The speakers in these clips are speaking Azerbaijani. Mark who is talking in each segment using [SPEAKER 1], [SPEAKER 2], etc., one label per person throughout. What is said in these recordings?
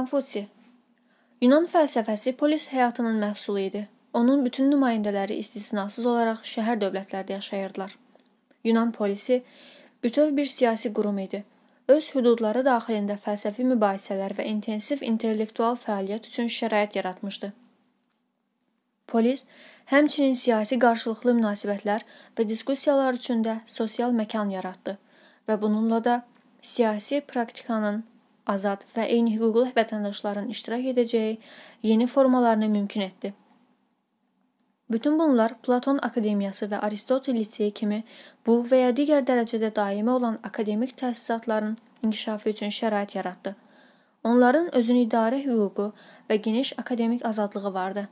[SPEAKER 1] Konfutsi Yunan fəlsəfəsi polis həyatının məhsulu idi. Onun bütün nümayəndələri istisnasız olaraq şəhər dövlətlərdə yaşayırdılar. Yunan polisi bütöv bir siyasi qurum idi. Öz hüdudları daxilində fəlsəfi mübahisələr və intensiv intellektual fəaliyyət üçün şərait yaratmışdı. Polis həmçinin siyasi qarşılıqlı münasibətlər və diskussiyalar üçün də sosial məkan yaratdı və bununla da siyasi praktikanın azad və eyni hüquqlu vətəndaşların iştirak edəcəyi yeni formalarını mümkün etdi. Bütün bunlar Platon Akademiyası və Aristotel liseyi kimi bu və ya digər dərəcədə daimi olan akademik təsisatların inkişafı üçün şərait yaratdı. Onların özünü idarə hüququ və geniş akademik azadlığı vardı.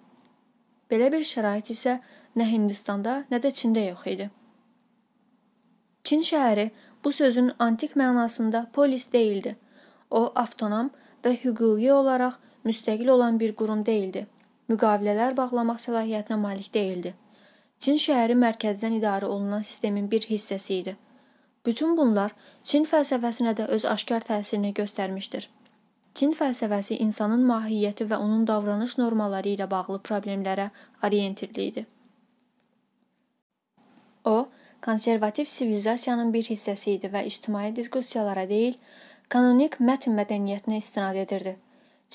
[SPEAKER 1] Belə bir şərait isə nə Hindistanda, nə də Çində yox idi. Çin şəhəri bu sözün antik mənasında polis deyildi O avtonom və hüquqi olaraq müstəqil olan bir qurum deyildi. Müqavilələr bağlamaq səlahiyyətinə malik deyildi. Çin şəhəri mərkəzdən idarə olunan sistemin bir hissəsi idi. Bütün bunlar Çin fəlsəfəsinə də öz aşkar təsirini göstərmişdir. Çin fəlsəfəsi insanın mahiyyəti və onun davranış normaları ilə bağlı problemlərə orientirli idi. O, konservativ sivilizasiyanın bir hissəsi idi və ictimai diskussiyalara deyil, kanonik mətn mədəniyyətinə istinad edirdi.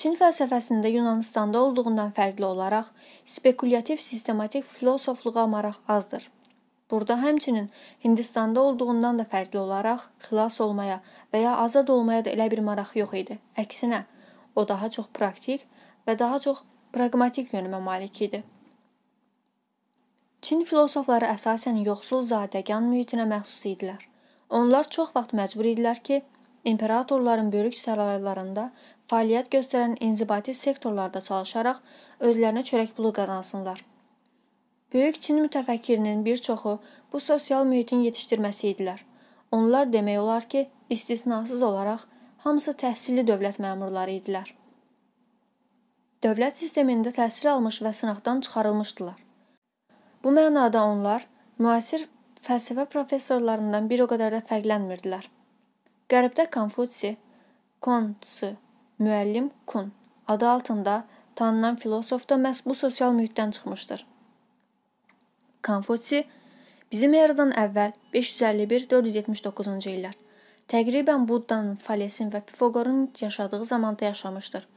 [SPEAKER 1] Çin fəlsəfəsində Yunanıstanda olduğundan fərqli olaraq spekulyativ sistematik filosofluğa maraq azdır. Burada həmçinin Hindistanda olduğundan da fərqli olaraq xilas olmaya və ya azad olmaya da elə bir maraq yox idi. Əksinə, o daha çox praktik və daha çox praqmatik yönümə malik idi. Çin filosofları əsasən yoxsul zadəgan mühitinə məxsus idilər. Onlar çox vaxt məcbur idilər ki, imperatorların böyük saraylarında fəaliyyət göstərən inzibati sektorlarda çalışaraq özlərinə çörək pulu qazansınlar. Böyük Çin mütəfəkkirinin bir çoxu bu sosial mühitin yetişdirməsi idilər. Onlar demək olar ki, istisnasız olaraq hamısı təhsilli dövlət məmurları idilər. Dövlət sistemində təhsil almış və sınaqdan çıxarılmışdılar. Bu mənada onlar müasir fəlsəfə professorlarından bir o qədər də fərqlənmirdilər. Qərbdə Konfutsi, Konsi, müəllim Kun adı altında tanınan filosof da məhz bu sosial mühitdən çıxmışdır. Konfutsi bizim eradan əvvəl 551-479-cu illər təqribən Buddanın, Falesin və Pifaqorun yaşadığı zamanda yaşamışdır.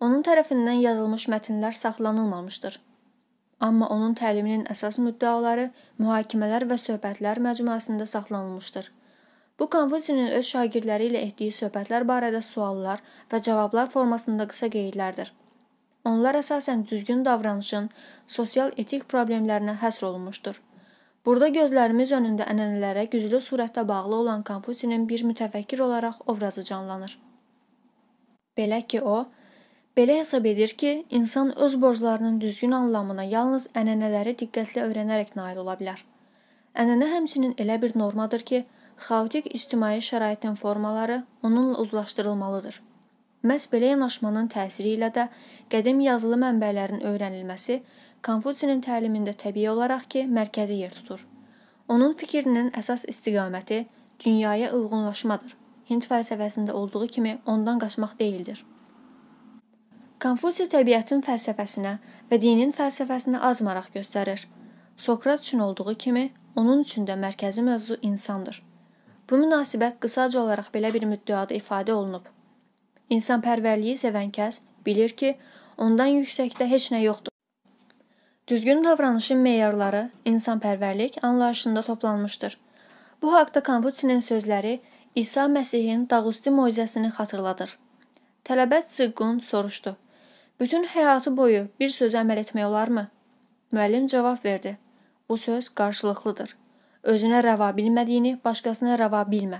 [SPEAKER 1] Onun tərəfindən yazılmış mətnlər saxlanılmamışdır. Amma onun təliminin əsas müddəaları mühakimələr və söhbətlər məcmuəsində saxlanılmışdır. Bu Konfutsinin öz şagirdləri ilə etdiyi söhbətlər barədə suallar və cavablar formasında qısa qeydlərdir. Onlar əsasən düzgün davranışın sosial etik problemlərinə həsr olunmuşdur. Burada gözlərimiz önündə ənənələrə güclü surətdə bağlı olan Konfutsinin bir mütəfəkkir olaraq obrazı canlanır. Belə ki, o belə hesab edir ki, insan öz borclarının düzgün anlamına yalnız ənənələri diqqətlə öyrənərək nail ola bilər. Ənənə həmçinin elə bir normadır ki, xaotik ictimai şəraitin formaları onunla uzlaşdırılmalıdır. Məhz belə yanaşmanın təsiri ilə də qədim yazılı mənbələrin öyrənilməsi Konfutsinin təlimində təbii olaraq ki, mərkəzi yer tutur. Onun fikrinin əsas istiqaməti dünyaya uyğunlaşmadır. Hind fəlsəfəsində olduğu kimi ondan qaçmaq deyildir. Konfusi təbiətin fəlsəfəsinə və dinin fəlsəfəsinə az maraq göstərir. Sokrat üçün olduğu kimi, onun üçün də mərkəzi mövzu insandır. Bu münasibət qısaca olaraq belə bir müddəada ifadə olunub. İnsanpərvərliyi sevən kəs bilir ki, ondan yüksəkdə heç nə yoxdur. Düzgün davranışın meyarları insanpərvərlik anlayışında toplanmışdır. Bu haqda Konfutsinin sözləri İsa Məsihin Dağusti moizəsini xatırladır. Tələbə Ziqqun soruşdu: "Bütün həyatı boyu bir sözə əməl etmək olarmı?" Müəllim cavab verdi: "Bu söz qarşılıqlıdır." Özünə rəva bilmədiyini başqasına rəva bilmə.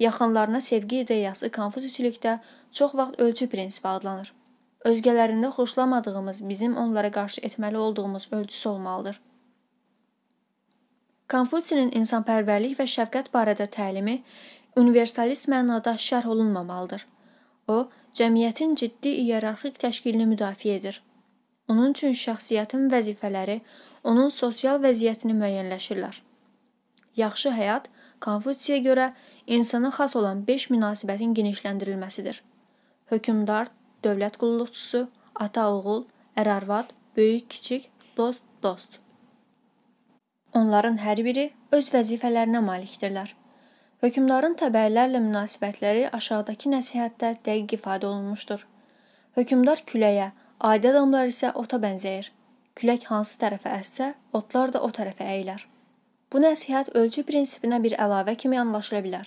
[SPEAKER 1] Yaxınlarına sevgi ideyası Konfusiçilikdə çox vaxt ölçü prinsipi adlanır. Özgələrində xoşlamadığımız, bizim onlara qarşı etməli olduğumuz ölçüsü olmalıdır. Konfutsinin insanpərvərlik və şəfqət barədə təlimi universalist mənada şərh olunmamalıdır. O, cəmiyyətin ciddi iyerarxik təşkilini müdafiə edir. Onun üçün şəxsiyyətin vəzifələri onun sosial vəziyyətini müəyyənləşirlər. Yaxşı həyat Konfutsiyaya görə insana xas olan 5 münasibətin genişləndirilməsidir. Hökmdar, dövlət qulluqçusu, ata-oğul, ər-arvad, böyük-kiçik, dost-dost. Onların hər biri öz vəzifələrinə malikdirlər. Hökmdarın təbəilərlə münasibətləri aşağıdakı nəsihətdə dəqiq ifadə olunmuşdur. Hökmdar küləyə, adi adamlar isə ota bənzəyir. Külək hansı tərəfə əssə, otlar da o tərəfə əyilir. Bu nəsihət ölçü prinsipinə bir əlavə kimi anlaşıla bilər.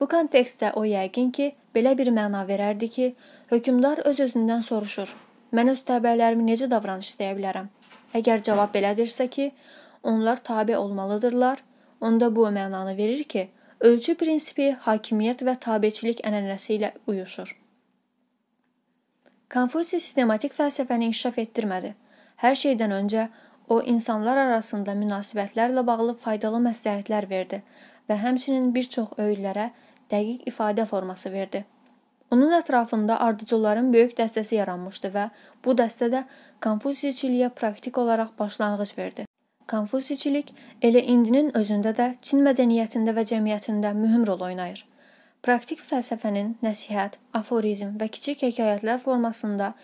[SPEAKER 1] Bu kontekstdə o yəqin ki, belə bir məna verərdi ki, hökmdar öz-özündən soruşur: "Mən öz təbəələrimi necə davranış istəyə bilərəm?" Əgər cavab belədirsə ki, onlar tabe olmalıdırlar, onda bu o mənanı verir ki, ölçü prinsipi hakimiyyət və tabeçilik ənənəsi ilə uyuşur. Konfusi sistematik fəlsəfəni inkişaf etdirmədi. Hər şeydən öncə O insanlar arasında münasibətlərlə bağlı faydalı məsləhətlər verdi və həmçinin bir çox öylələrə dəqiq ifadə forması verdi. Onun ətrafında ardıcılların böyük dəstəsi yaranmışdı və bu dəstə də Konfusiçiliyə praktik olaraq başlanğıc verdi. Konfusiçilik elə indinin özündə də Çin mədəniyyətində və cəmiyyətində mühüm rol oynayır. Praktik fəlsəfənin nəsihət, aforizm və kiçik hekayətlər formasında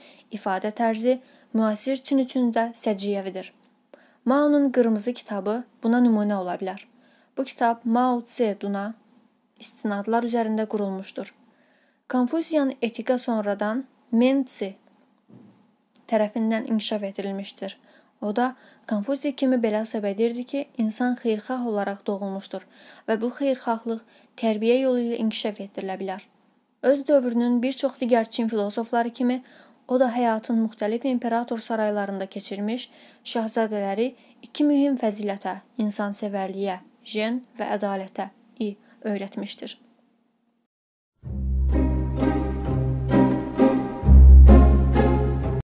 [SPEAKER 1] ifadə tərzi müasir Çin üçün də səciyyəvidir. Mao'nun Qırmızı kitabı buna nümunə ola bilər. Bu kitab Mao Zedong'a istinadlar üzərində qurulmuşdur. Konfusiyan etika sonradan Menzi tərəfindən inkişaf etdirilmişdir. O da Konfusi kimi belə hesab edirdi ki, insan xeyirxah olaraq doğulmuşdur və bu xeyirxahlıq tərbiyə yolu ilə inkişaf etdirilə bilər. Öz dövrünün bir çox digər Çin filosofları kimi O da həyatın müxtəlif imperator saraylarında keçirmiş şahzadələri iki mühüm fəzilətə: insansevərliyə, jen və ədalətə i öyrətmişdir.